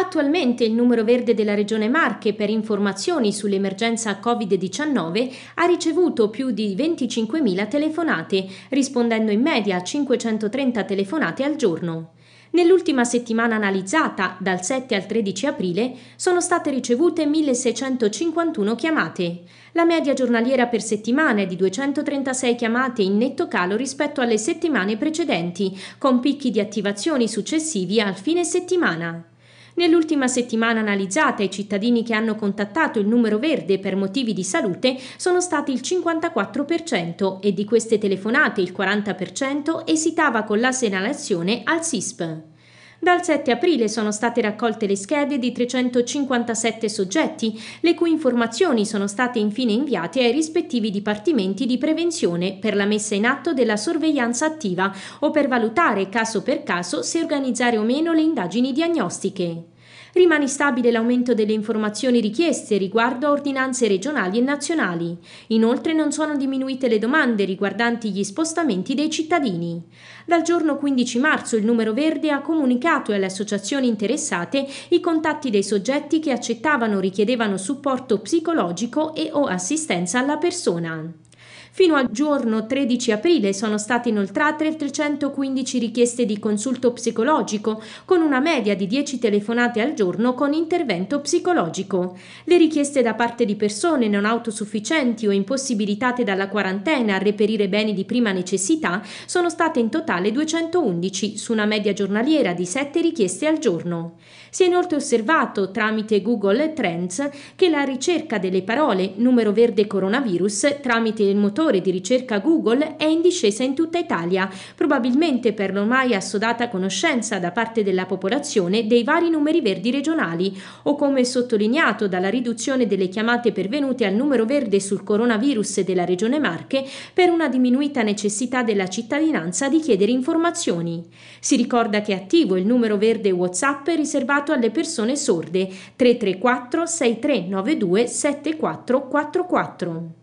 Attualmente il numero verde della Regione Marche per informazioni sull'emergenza Covid-19 ha ricevuto più di 25.000 telefonate, rispondendo in media a 530 telefonate al giorno. Nell'ultima settimana analizzata, dal 7 al 13 aprile, sono state ricevute 1651 chiamate. La media giornaliera per settimana è di 236 chiamate in netto calo rispetto alle settimane precedenti, con picchi di attivazioni successivi al fine settimana. Nell'ultima settimana analizzata i cittadini che hanno contattato il numero verde per motivi di salute sono stati il 54% e di queste telefonate il 40% esitava con la segnalazione al SISP. Dal 7 aprile sono state raccolte le schede di 357 soggetti, le cui informazioni sono state infine inviate ai rispettivi dipartimenti di prevenzione per la messa in atto della sorveglianza attiva o per valutare caso per caso se organizzare o meno le indagini diagnostiche. Rimane instabile l'aumento delle informazioni richieste riguardo a ordinanze regionali e nazionali. Inoltre non sono diminuite le domande riguardanti gli spostamenti dei cittadini. Dal giorno 15 marzo il numero verde ha comunicato alle associazioni interessate i contatti dei soggetti che accettavano o richiedevano supporto psicologico e o assistenza alla persona. Fino al giorno 13 aprile sono state inoltrate 315 richieste di consulto psicologico, con una media di 10 telefonate al giorno con intervento psicologico. Le richieste da parte di persone non autosufficienti o impossibilitate dalla quarantena a reperire beni di prima necessità sono state in totale 211, su una media giornaliera di 7 richieste al giorno. Si è inoltre osservato tramite Google Trends che la ricerca delle parole numero verde coronavirus tramite il motore motore di ricerca Google è in discesa in tutta Italia, probabilmente per l'ormai assodata conoscenza da parte della popolazione dei vari numeri verdi regionali o come sottolineato dalla riduzione delle chiamate pervenute al numero verde sul coronavirus della Regione Marche per una diminuita necessità della cittadinanza di chiedere informazioni. Si ricorda che è attivo il numero verde WhatsApp riservato alle persone sorde 334 6392 7444.